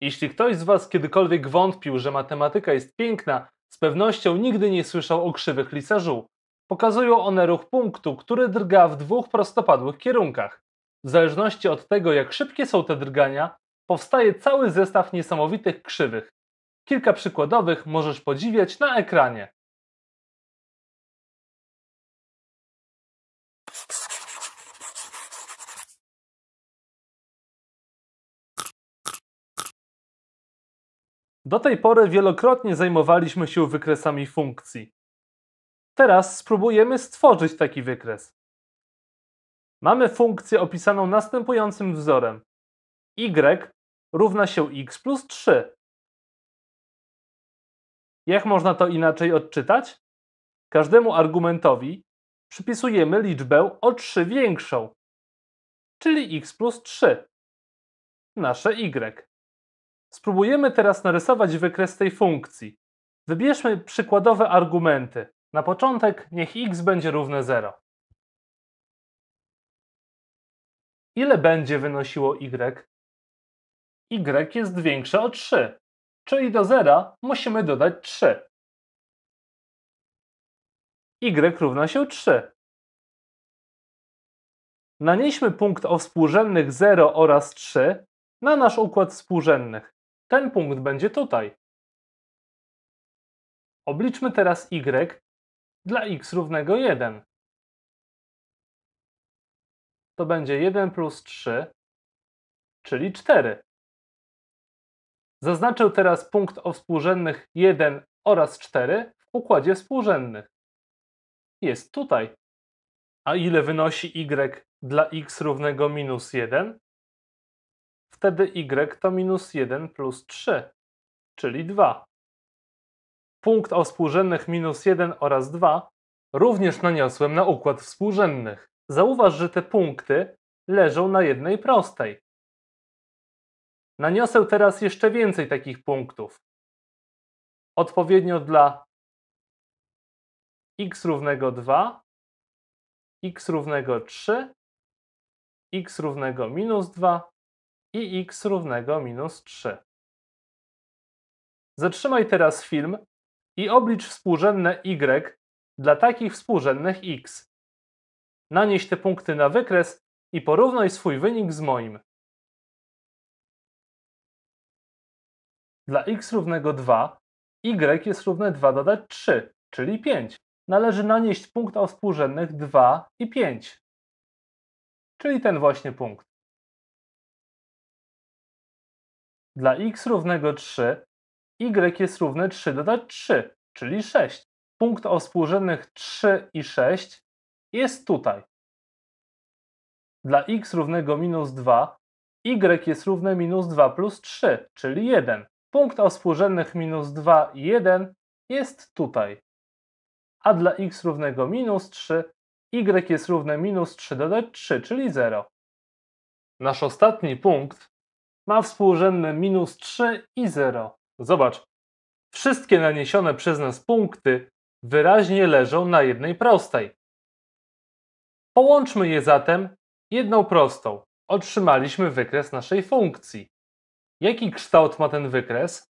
Jeśli ktoś z Was kiedykolwiek wątpił, że matematyka jest piękna, z pewnością nigdy nie słyszał o krzywych lisażu. Pokazują one ruch punktu, który drga w dwóch prostopadłych kierunkach. W zależności od tego, jak szybkie są te drgania, powstaje cały zestaw niesamowitych krzywych. Kilka przykładowych możesz podziwiać na ekranie. Do tej pory wielokrotnie zajmowaliśmy się wykresami funkcji. Teraz spróbujemy stworzyć taki wykres. Mamy funkcję opisaną następującym wzorem. y równa się x plus 3. Jak można to inaczej odczytać? Każdemu argumentowi przypisujemy liczbę o 3 większą, czyli x plus 3, nasze y. Spróbujemy teraz narysować wykres tej funkcji. Wybierzmy przykładowe argumenty. Na początek niech x będzie równe 0. Ile będzie wynosiło y? y jest większe o 3, czyli do 0 musimy dodać 3. y równa się 3. Nanieśmy punkt o współrzędnych 0 oraz 3 na nasz układ współrzędnych. Ten punkt będzie tutaj. Obliczmy teraz y dla x równego 1. To będzie 1 plus 3, czyli 4. Zaznaczę teraz punkt o współrzędnych 1 oraz 4 w układzie współrzędnych. Jest tutaj. A ile wynosi y dla x równego minus 1? Wtedy y to minus 1 plus 3, czyli 2. Punkt o współrzędnych minus 1 oraz 2 również naniosłem na układ współrzędnych. Zauważ, że te punkty leżą na jednej prostej. Naniosę teraz jeszcze więcej takich punktów. Odpowiednio dla x równego 2, x równego 3, x równego minus 2 i x równego minus 3. Zatrzymaj teraz film i oblicz współrzędne y dla takich współrzędnych x. Nanieś te punkty na wykres i porównaj swój wynik z moim. Dla x równego 2, y jest równe 2 dodać 3, czyli 5. Należy nanieść punkt o współrzędnych 2 i 5, czyli ten właśnie punkt. Dla x równego 3, y jest równe 3 dodać 3, czyli 6. Punkt o współrzędnych 3 i 6 jest tutaj. Dla x równego minus 2, y jest równe minus 2 plus 3, czyli 1. Punkt o współrzędnych minus 2 i 1 jest tutaj. A dla x równego minus 3, y jest równe minus 3 dodać 3, czyli 0. Nasz ostatni punkt ma współrzędne minus 3 i 0. Zobacz, wszystkie naniesione przez nas punkty wyraźnie leżą na jednej prostej. Połączmy je zatem jedną prostą. Otrzymaliśmy wykres naszej funkcji. Jaki kształt ma ten wykres?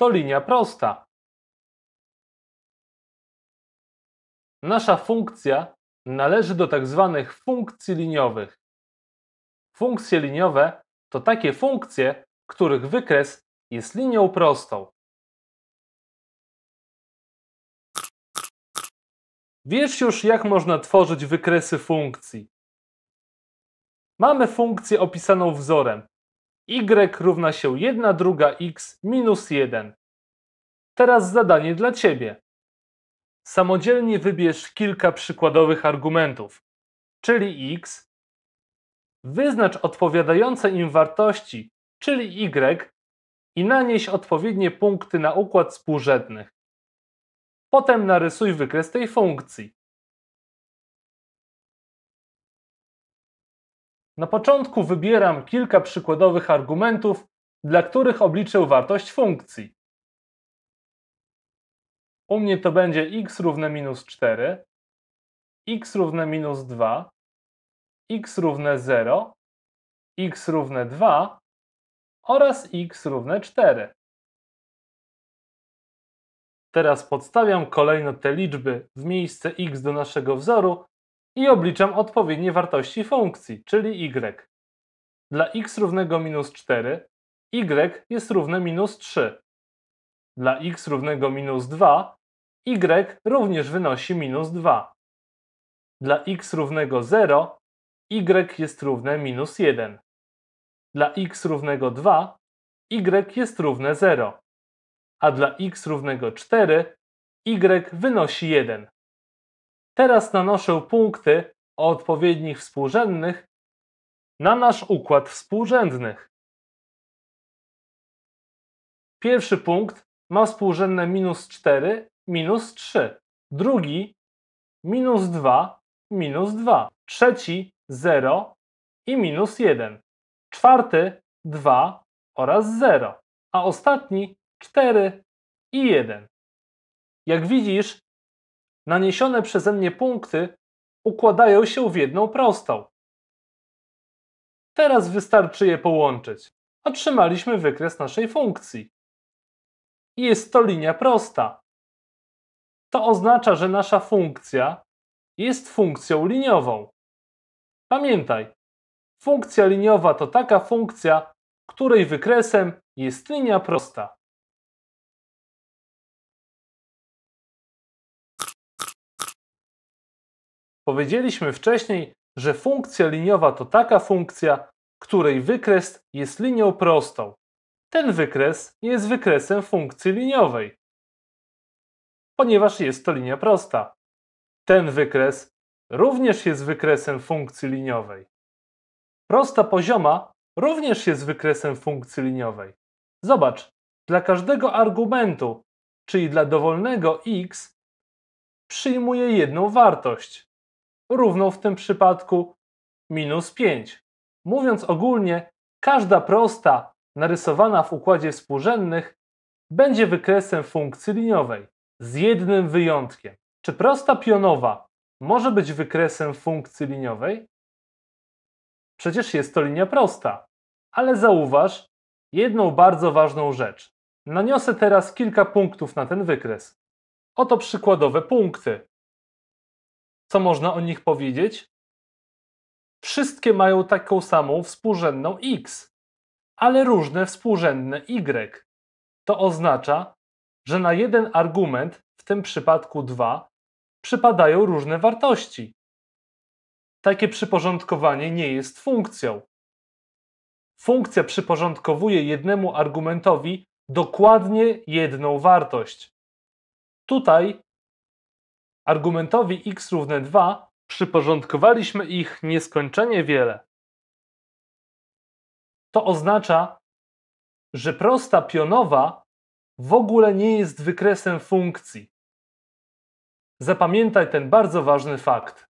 To linia prosta. Nasza funkcja należy do tzw. Tak funkcji liniowych. Funkcje liniowe to takie funkcje, których wykres jest linią prostą. Wiesz już, jak można tworzyć wykresy funkcji. Mamy funkcję opisaną wzorem. y równa się 1 druga x minus 1. Teraz zadanie dla Ciebie. Samodzielnie wybierz kilka przykładowych argumentów, czyli x, Wyznacz odpowiadające im wartości, czyli y, i nanieś odpowiednie punkty na układ współrzędnych. Potem narysuj wykres tej funkcji. Na początku wybieram kilka przykładowych argumentów, dla których obliczę wartość funkcji. U mnie to będzie x równe minus 4, x równe minus 2, x równe 0, x równe 2 oraz x równe 4. Teraz podstawiam kolejno te liczby w miejsce x do naszego wzoru i obliczam odpowiednie wartości funkcji, czyli y. Dla x równego minus 4, y jest równe minus 3. Dla x równego minus 2, y również wynosi minus 2. Dla x równego 0, y jest równe minus 1. Dla x równego 2, y jest równe 0, a dla x równego 4, y wynosi 1. Teraz nanoszę punkty o odpowiednich współrzędnych na nasz układ współrzędnych. Pierwszy punkt ma współrzędne minus 4, minus 3. Drugi minus 2, minus 2. Trzeci 0 i minus 1. Czwarty 2 oraz 0, a ostatni 4 i 1. Jak widzisz, naniesione przeze mnie punkty układają się w jedną prostą. Teraz wystarczy je połączyć. Otrzymaliśmy wykres naszej funkcji. I Jest to linia prosta. To oznacza, że nasza funkcja jest funkcją liniową. Pamiętaj, funkcja liniowa to taka funkcja, której wykresem jest linia prosta. Powiedzieliśmy wcześniej, że funkcja liniowa to taka funkcja, której wykres jest linią prostą. Ten wykres jest wykresem funkcji liniowej, ponieważ jest to linia prosta. Ten wykres również jest wykresem funkcji liniowej. Prosta pozioma również jest wykresem funkcji liniowej. Zobacz, dla każdego argumentu, czyli dla dowolnego x, przyjmuje jedną wartość, równą w tym przypadku minus 5. Mówiąc ogólnie, każda prosta narysowana w układzie współrzędnych będzie wykresem funkcji liniowej, z jednym wyjątkiem. Czy prosta pionowa może być wykresem funkcji liniowej? Przecież jest to linia prosta. Ale zauważ jedną bardzo ważną rzecz. Naniosę teraz kilka punktów na ten wykres. Oto przykładowe punkty. Co można o nich powiedzieć? Wszystkie mają taką samą współrzędną x, ale różne współrzędne y. To oznacza, że na jeden argument, w tym przypadku 2, przypadają różne wartości. Takie przyporządkowanie nie jest funkcją. Funkcja przyporządkowuje jednemu argumentowi dokładnie jedną wartość. Tutaj argumentowi x równe 2 przyporządkowaliśmy ich nieskończenie wiele. To oznacza, że prosta pionowa w ogóle nie jest wykresem funkcji. Zapamiętaj ten bardzo ważny fakt.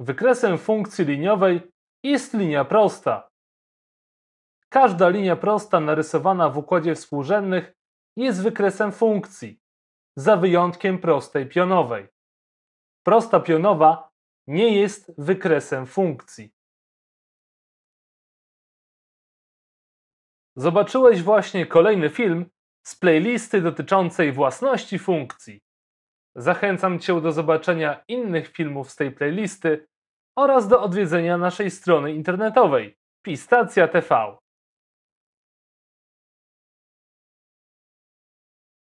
Wykresem funkcji liniowej jest linia prosta. Każda linia prosta narysowana w układzie współrzędnych jest wykresem funkcji, za wyjątkiem prostej pionowej. Prosta pionowa nie jest wykresem funkcji. Zobaczyłeś właśnie kolejny film z playlisty dotyczącej własności funkcji. Zachęcam Cię do zobaczenia innych filmów z tej playlisty oraz do odwiedzenia naszej strony internetowej pistacja.tv.